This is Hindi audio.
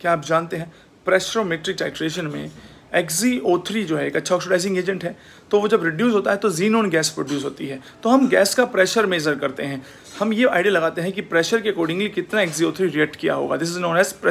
क्या आप जानते हैं प्रेशरोमेट्रिक टाइट्रेशन में एक्जी ओ थ्री जो है एक अच्छा ऑक्सीडाइजिंग एजेंट है तो वो जब रिड्यूस होता है तो जीनोन गैस प्रोड्यूस होती है तो हम गैस का प्रेशर मेजर करते हैं हम ये आइडिया लगाते हैं कि प्रेशर के अकॉर्डिंगली कितना एक्जी ओ थ्री रिएक्ट किया होगा this is known as pressure